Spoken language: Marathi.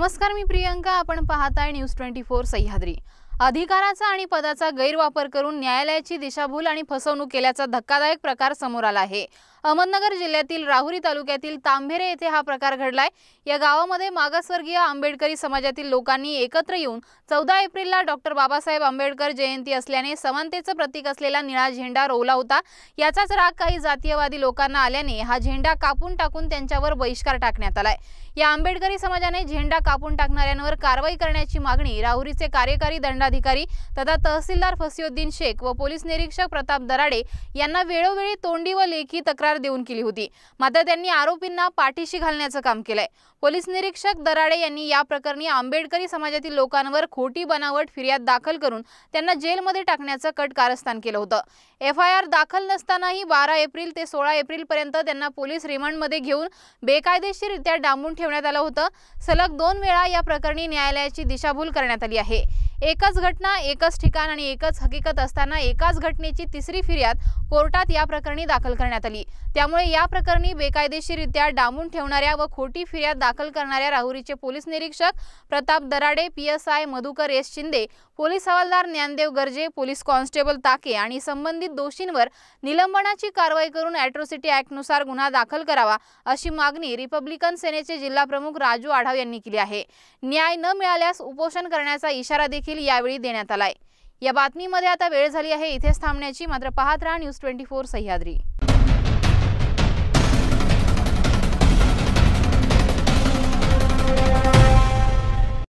नमस्कार मी प्रियंका आपण पाहताय न्यूज ट्वेंटी फोर सह्याद्री अधिकाराचा आणि पदाचा गैरवापर करून न्यायालयाची दिशाभूल आणि फसवणूक केल्याचा धक्कादायक प्रकार समोर आला आहे अहमदनगर जिल्ह्यातील राहुरी तालुक्यातील तांभेरे येथे हा प्रकार घडलाय या गावामध्ये मागासवर्गीय आंबेडकरी समाजातील लोकांनी एकत्र येऊन चौदा एप्रिलला डॉक्टर बाबासाहेब आंबेडकर जयंती असल्याने समानतेचं प्रतीक असलेला निळा झेंडा रोवला होता याचाच राग काही जातीयवादी लोकांना आल्याने हा झेंडा कापून टाकून त्यांच्यावर बहिष्कार टाकण्यात आलाय या आंबेडकरी समाजाने झेंडा कापून टाकणाऱ्यांवर कारवाई करण्याची मागणी राहुरीचे कार्यकारी दंडाधिकारी तथा तहसीलदार फसिउद्दीन शेख व पोलीस निरीक्षक प्रताप दराडे यांना वेळोवेळी तोंडी व लेखी तक्रार तक्रार देऊन केली होती मात्र त्यांनी आरोपींना पाठीशी घालण्याचं काम केलंय पोलीस निरीक्षक दराडे यांनी या प्रकरणी आंबेडकरी समाजातील लोकांवर खोटी बनावट फिर्याद दाखल करून त्यांना जेलमध्ये टाकण्याचं कट कारस्थान केलं होतं एफ दाखल नसतानाही बारा एप्रिल ते सोळा एप्रिल पर्यंत त्यांना पोलीस रिमांडमध्ये घेऊन बेकायदेशीररित्या डांबून ठेवण्यात आलं होतं सलग दोन वेळा या प्रकरणी न्यायालयाची दिशाभूल करण्यात आली आहे एकच घटना एकच ठिकाण आणि एकच हकीकत असताना एकाच घटनेची तिसरी फिर्याद कोर्टात या प्रकरणी दाखल करण्यात आली त्यामुळे या प्रकरणी बेकायदेशीरित्या डांबून ठेवणाऱ्या व खोटी फिर्याद दाखल करणाऱ्या राहुरीचे पोलीस निरीक्षक Pratap Darade PSI Madhukar S Shinde police हवालदार ज्ञानदेव गर्जे पोलीस कॉन्स्टेबल ताके आणि संबंधित दोषींवर निलंबनाची कारवाई करून अॅट्रोसिटी ॲक्टनुसार गुन्हा दाखल करावा अशी मागणी रिपब्लिकन सेनेचे जिल्हाप्रमुख राजू आढाव यांनी केली आहे न्याय न मिळाल्यास उपोषण करण्याचा इशारा देखील देखील यावेळी देण्यात आलाय या बातमीमध्ये आता वेळ झाली आहे इथेच थांबण्याची मात्र पाहत राहा न्यूज ट्वेंटी फोर सह्याद्री